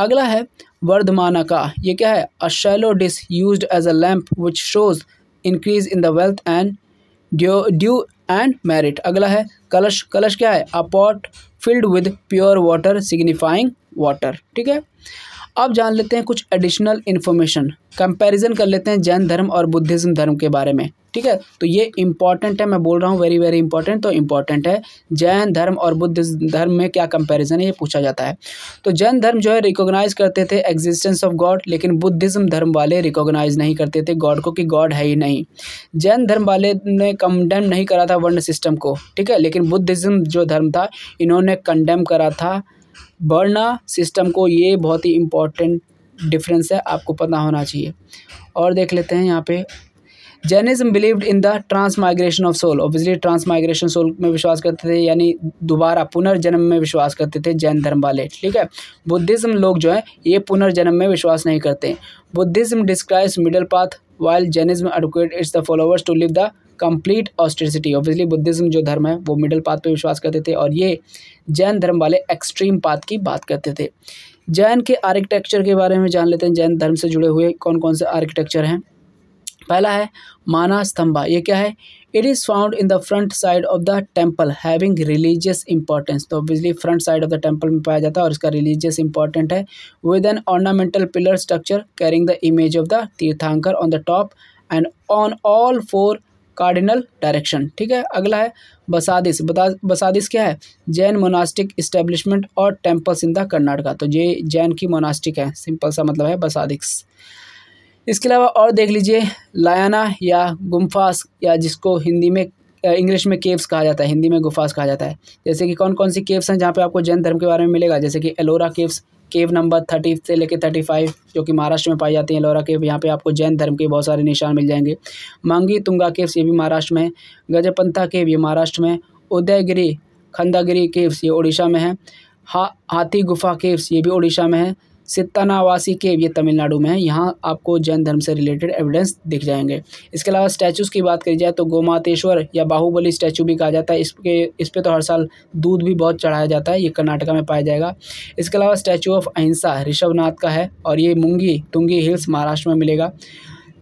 अगला है वर्धमाना का ये क्या है a shallow dish use as a lamp which shows increase in the wealth and due and merit अगला है कलश कलश क्या है a pot filled with pure water signifying water ठीक है अब जान लेते हैं कुछ एडिशनल इन्फॉर्मेशन कंपैरिजन कर लेते हैं जैन धर्म और बुद्धिज़्म धर्म के बारे में ठीक है तो ये इंपॉर्टेंट है मैं बोल रहा हूँ वेरी वेरी इंपॉर्टेंट तो इंपॉर्टेंट है जैन धर्म और बुद्ध धर्म में क्या कंपैरिजन है ये पूछा जाता है तो जैन धर्म जो है रिकॉग्नाइज करते थे एग्जिस्टेंस ऑफ गॉड लेकिन बुद्धिज्म धर्म वाले रिकॉग्नाइज नहीं करते थे गॉड को कि गॉड है ही नहीं जैन धर्म वाले ने कंडेम नहीं करा था वर्ण सिस्टम को ठीक है लेकिन बुद्धिज्म जो धर्म था इन्होंने कंडेम करा था वर्ण सिस्टम को ये बहुत ही इंपॉर्टेंट डिफरेंस है आपको पता होना चाहिए और देख लेते हैं यहाँ पे Jainism believed in the transmigration of soul obviously transmigration soul में विश्वास करते थे यानी दोबारा पुनर्जन्म में विश्वास करते थे जैन धर्म वाले ठीक है बुद्धिज़्म लोग जो है ये पुनर्जन्म में विश्वास नहीं करते Buddhism describes middle path while Jainism advocate its the followers to live the complete austerity obviously Buddhism जो धर्म है वो मिडल पाथ पर विश्वास करते थे और ये जैन धर्म वाले एक्सट्रीम पाथ की बात करते थे जैन के आर्किटेक्चर के बारे में जान लेते हैं जैन धर्म से जुड़े हुए कौन कौन से आर्किटेक्चर हैं पहला है माना स्तंभा ये क्या है it is found in the front side of the temple having religious importance तो obviously front side of the temple में पाया जाता है और इसका रिलीजियस इंपॉर्टेंट है with an ornamental pillar structure carrying the image of the Tirthankar on the top and on all four cardinal direction ठीक है अगला है बसादिस बता बसादिस क्या है जैन मोनास्टिक इस्टेब्लिशमेंट और टेम्पल्स इन द कर्नाटका तो ये जैन की मोनास्टिक है सिंपल सा मतलब है बसादिक्स इसके अलावा और देख लीजिए लायाना या गुम्फास या जिसको हिंदी में इंग्लिश में केव्स कहा जाता है हिंदी में गुफास कहा जाता है जैसे कि कौन कौन सी केव्स हैं जहाँ पे आपको जैन धर्म के बारे में मिलेगा जैसे कि Ellora caves cave number thirty से लेकर थर्टी फाइव जो कि महाराष्ट्र में पाई जाती हैं एलोरा केव यहाँ पे आपको जैन धर्म के बहुत सारे निशान मिल जाएंगे मांगी तुंगा केव्स ये भी महाराष्ट्र में है गजपंथा केव ये महाराष्ट्र में उदयगिरी खंदागिरी केव्स ये उड़ीसा में है हा हाथी गुफा केव्स ये भी उड़ीसा में है सित्तानावासी के ये तमिलनाडु में है यहाँ आपको जैन धर्म से रिलेटेड एविडेंस दिख जाएंगे इसके अलावा स्टैचूज़ की बात करी जाए तो गोमातेश्वर या बाहुबली स्टैचू भी कहा जाता है इसके इस पर तो हर साल दूध भी बहुत चढ़ाया जाता है ये कर्नाटका में पाया जाएगा इसके अलावा स्टैचू ऑफ अहिंसा ऋषभनाथ का है और ये मुंगी तुंगी हिल्स महाराष्ट्र में मिलेगा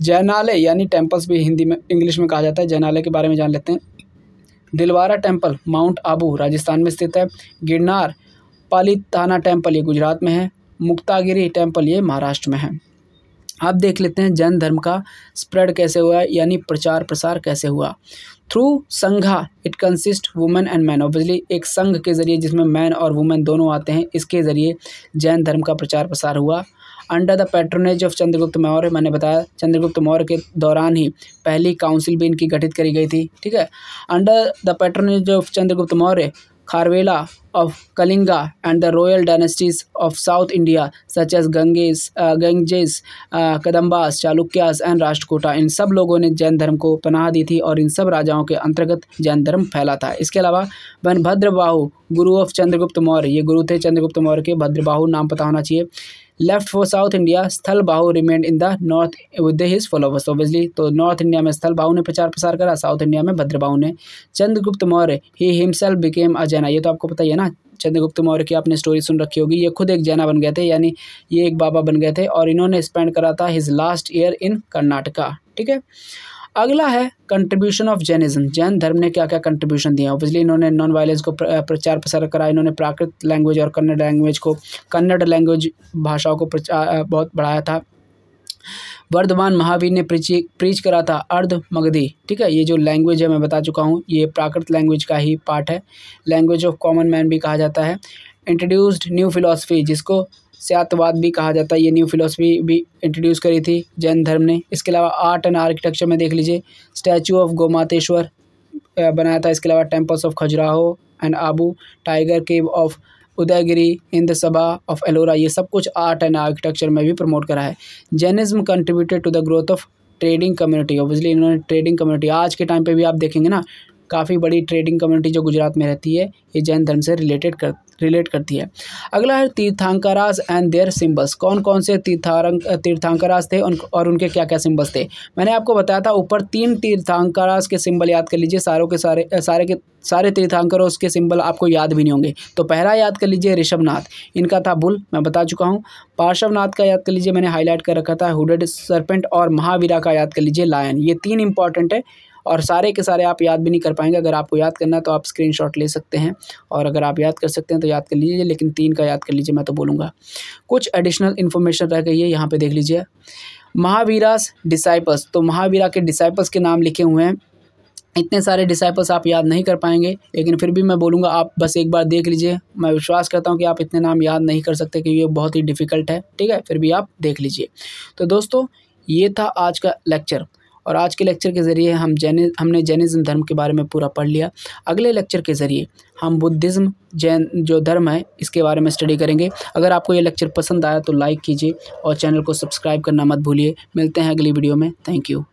जैनालय यानी टेम्पल्स भी हिंदी में इंग्लिश में कहा जाता है जैनालय के बारे में जान लेते हैं दिलवारा टेम्पल माउंट आबू राजस्थान में स्थित है गिरनार पाली थाना टेम्पल ये गुजरात में है मुक्तागिरी टेम्पल ये महाराष्ट्र में है आप देख लेते हैं जैन धर्म का स्प्रेड कैसे हुआ यानी प्रचार प्रसार कैसे हुआ through Sangha it consist women and man obviously एक संघ के ज़रिए जिसमें मैन और वुमेन दोनों आते हैं इसके ज़रिए जैन धर्म का प्रचार प्रसार हुआ under the patronage of Chandragupta Maurya मैंने बताया चंद्रगुप्त मौर्य के दौरान ही पहली काउंसिल भी इनकी गठित करी गई थी ठीक है under the patronage of Chandragupta Maurya Kharvela of Kalinga and the royal dynasties of South India such as Ganges, uh, Ganges, uh, Kadambas, Chalukyas and Rashtrakuta इन सब लोगों ने जैन धर्म को पनाह दी थी और इन सब राजाओं के अंतर्गत जैन धर्म फैला था इसके अलावा बनभद्र बाहु गुरु ऑफ चंद्रगुप्त मौर्य ये गुरु थे चंद्रगुप्त मौर्य के भद्रबाहु नाम पता होना चाहिए left for south India Sthalabahu remained in the north with his followers obviously तो नॉर्थ इंडिया में स्थल बाहू ने प्रचार प्रसार करा साउथ इंडिया में भद्रबाहु ने चंद्रगुप्त मौर्य ही हिमसेल बिकेम अ जैना ये तो आपको पता ही है ना चंद्रगुप्त मौर्य की आपने स्टोरी सुन रखी होगी ये खुद एक जैना बन गए थे यानी ये एक बाबा बन गए थे और इन्होंने स्पेंड करा था his last year in Karnataka ठीक है अगला है कंट्रीब्यूशन ऑफ जैनिज्म जैन धर्म ने क्या क्या कंट्रीब्यूशन दिया ऑब्वियसली इन्होंने नॉन वायलेंस को प्रचार प्रसार करा इन्होंने प्राकृत लैंग्वेज और कन्नड़ लैंग्वेज को कन्नड़ लैंग्वेज भाषाओं को प्रचार बहुत बढ़ाया था वर्धमान महावीर ने प्रीच प्रीच करा था अर्ध मगधी ठीक है ये जो लैंग्वेज है मैं बता चुका हूँ ये प्राकृत लैंग्वेज का ही पार्ट है लैंग्वेज ऑफ कॉमन मैन भी कहा जाता है इंट्रोड्यूस्ड न्यू फिलासफी जिसको सियातवाद भी कहा जाता है ये न्यू फिलोसफी भी इंट्रोड्यूस करी थी जैन धर्म ने इसके अलावा आर्ट एंड आर्किटेक्चर में देख लीजिए स्टैचू ऑफ गोमातेश्वर बनाया था इसके अलावा temples of Khajuraho and Abu tiger cave of Udayagiri Indra Sabha of Ellora ये सब कुछ आर्ट एंड आर्किटेक्चर में भी प्रमोट करा है Jainism contributed to the growth of trading community obviously इन्होंने ट्रेडिंग कम्युनिटी आज के टाइम पे भी आप देखेंगे ना काफ़ी बड़ी ट्रेडिंग कम्युनिटी जो गुजरात में रहती है ये जैन धर्म से रिलेटेड कर रिलेट करती है अगला है तीर्थांकराज एंड देयर सिम्बल्स कौन कौन से तीर्थारंग तीर्थांकराज थे उन, और उनके क्या क्या सिम्बल्स थे मैंने आपको बताया था ऊपर तीन तीर्थांकराज के सिम्बल याद कर लीजिए सारों के सारे सारे के सारे तीर्थांकरों के सिंबल आपको याद भी नहीं होंगे तो पहला याद कर लीजिए ऋषभनाथ इनका था बुल मैं बता चुका हूँ पार्श्वनाथ का याद कर लीजिए मैंने हाईलाइट कर रखा था हुडेड सरपेंट और महावीरा का याद कर लीजिए लायन ये तीन इंपॉर्टेंट है और सारे के सारे आप याद भी नहीं कर पाएंगे अगर आपको याद करना है तो आप स्क्रीन ले सकते हैं और अगर आप याद कर सकते हैं तो याद कर लीजिए लेकिन तीन का याद कर लीजिए मैं तो बोलूँगा कुछ एडिशनल इन्फॉर्मेशन रह गई है यहाँ पर देख लीजिए महावीरास डिसाइपस तो महावीरा के डिसाइपल्स के नाम लिखे हुए हैं इतने सारे डिसाइपल्स आप याद नहीं कर पाएंगे लेकिन फिर भी मैं बोलूँगा आप बस एक बार देख लीजिए मैं विश्वास करता हूँ कि आप इतने नाम याद नहीं कर सकते क्योंकि ये बहुत ही डिफ़िकल्ट है ठीक है फिर भी आप देख लीजिए तो दोस्तों ये था आज का लेक्चर और आज के लेक्चर के ज़रिए हम जैन हमने जैनिज़्म धर्म के बारे में पूरा पढ़ लिया अगले लेक्चर के ज़रिए हम बुद्धिज़्म जैन जो धर्म है इसके बारे में स्टडी करेंगे अगर आपको ये लेक्चर पसंद आया तो लाइक कीजिए और चैनल को सब्सक्राइब करना मत भूलिए मिलते हैं अगली वीडियो में थैंक यू